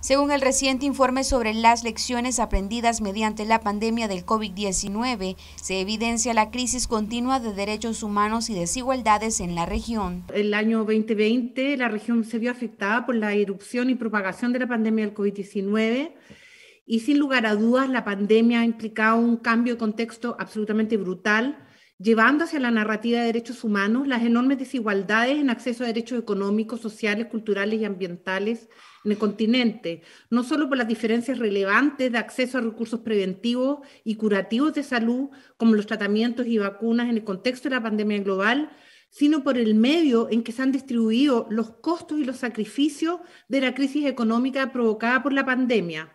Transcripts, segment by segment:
Según el reciente informe sobre las lecciones aprendidas mediante la pandemia del COVID-19, se evidencia la crisis continua de derechos humanos y desigualdades en la región. El año 2020 la región se vio afectada por la erupción y propagación de la pandemia del COVID-19 y sin lugar a dudas la pandemia ha implicado un cambio de contexto absolutamente brutal llevando hacia la narrativa de derechos humanos las enormes desigualdades en acceso a derechos económicos, sociales, culturales y ambientales en el continente, no solo por las diferencias relevantes de acceso a recursos preventivos y curativos de salud, como los tratamientos y vacunas en el contexto de la pandemia global, sino por el medio en que se han distribuido los costos y los sacrificios de la crisis económica provocada por la pandemia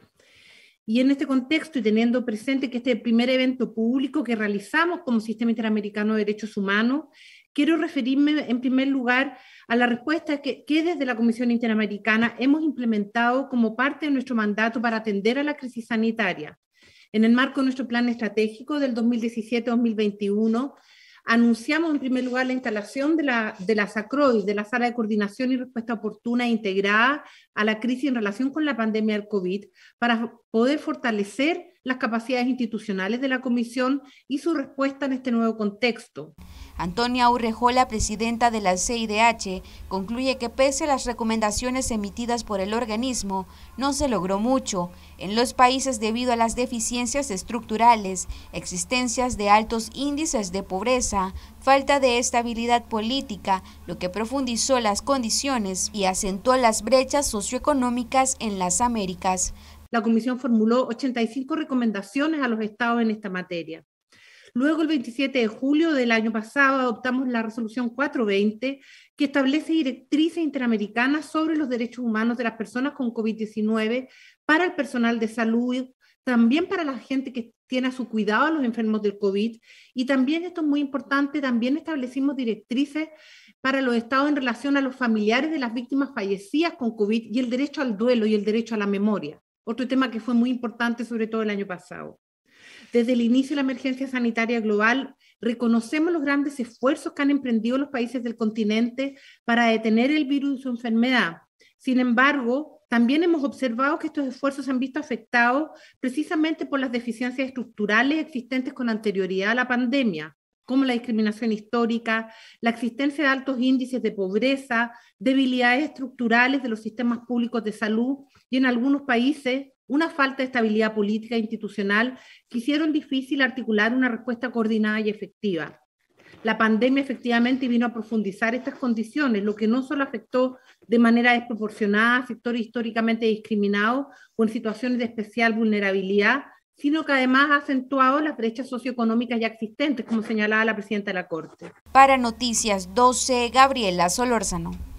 y en este contexto y teniendo presente que este es el primer evento público que realizamos como Sistema Interamericano de Derechos Humanos, quiero referirme en primer lugar a la respuesta que, que, desde la Comisión Interamericana hemos implementado como parte de nuestro mandato para atender a la crisis sanitaria. En el marco de nuestro plan estratégico del 2017-2021, anunciamos en primer lugar la instalación de la, de la SACROI, de la Sala de Coordinación y Respuesta Oportuna integrada a la crisis en relación con la pandemia del COVID, para poder fortalecer las capacidades institucionales de la Comisión y su respuesta en este nuevo contexto. Antonia Urrejola, presidenta de la CIDH, concluye que pese a las recomendaciones emitidas por el organismo, no se logró mucho en los países debido a las deficiencias estructurales, existencias de altos índices de pobreza, falta de estabilidad política, lo que profundizó las condiciones y acentuó las brechas socioeconómicas en las Américas la Comisión formuló 85 recomendaciones a los estados en esta materia. Luego, el 27 de julio del año pasado, adoptamos la resolución 420, que establece directrices interamericanas sobre los derechos humanos de las personas con COVID-19 para el personal de salud, también para la gente que tiene a su cuidado a los enfermos del COVID. Y también, esto es muy importante, también establecimos directrices para los estados en relación a los familiares de las víctimas fallecidas con COVID y el derecho al duelo y el derecho a la memoria otro tema que fue muy importante, sobre todo el año pasado. Desde el inicio de la emergencia sanitaria global, reconocemos los grandes esfuerzos que han emprendido los países del continente para detener el virus y su enfermedad. Sin embargo, también hemos observado que estos esfuerzos se han visto afectados precisamente por las deficiencias estructurales existentes con anterioridad a la pandemia, como la discriminación histórica, la existencia de altos índices de pobreza, debilidades estructurales de los sistemas públicos de salud y en algunos países una falta de estabilidad política e institucional que hicieron difícil articular una respuesta coordinada y efectiva. La pandemia efectivamente vino a profundizar estas condiciones, lo que no solo afectó de manera desproporcionada a sectores históricamente discriminados o en situaciones de especial vulnerabilidad, sino que además ha acentuado las brechas socioeconómicas ya existentes, como señalaba la presidenta de la Corte. Para Noticias 12, Gabriela Solórzano.